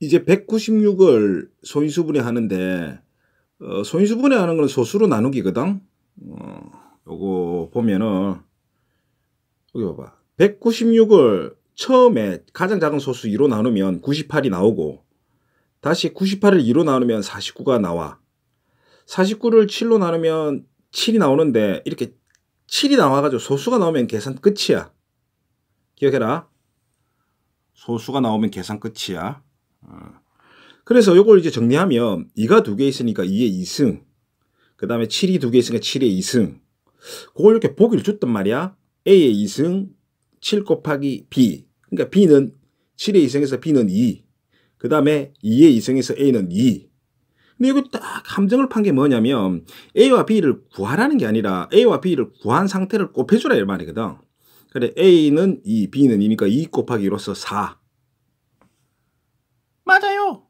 이제 196을 소인수분해 하는데 어, 소인수분해 하는 건 소수로 나누기거든. 어, 요거 보면은 여기 봐봐. 196을 처음에 가장 작은 소수 2로 나누면 98이 나오고 다시 98을 2로 나누면 49가 나와. 49를 7로 나누면 7이 나오는데 이렇게 7이 나와가지고 소수가 나오면 계산 끝이야. 기억해라. 소수가 나오면 계산 끝이야. 그래서 요걸 이제 정리하면 2가 두 개 있으니까 2의 2승. 그 다음에 7이 두 개 있으니까 7의 2승. 그걸 이렇게 보기를 줬단 말이야. A의 2승, 7 곱하기 B. 그러니까 B는 7의 2승에서 B는 2. 그 다음에 2의 2승에서 A는 2. 근데 여기 딱 함정을 판 게 뭐냐면 A와 B를 구하라는 게 아니라 A와 B를 구한 상태를 곱해주라 이 말이거든. 그래 A는 2, B는 2니까 2 곱하기로서 4. だよ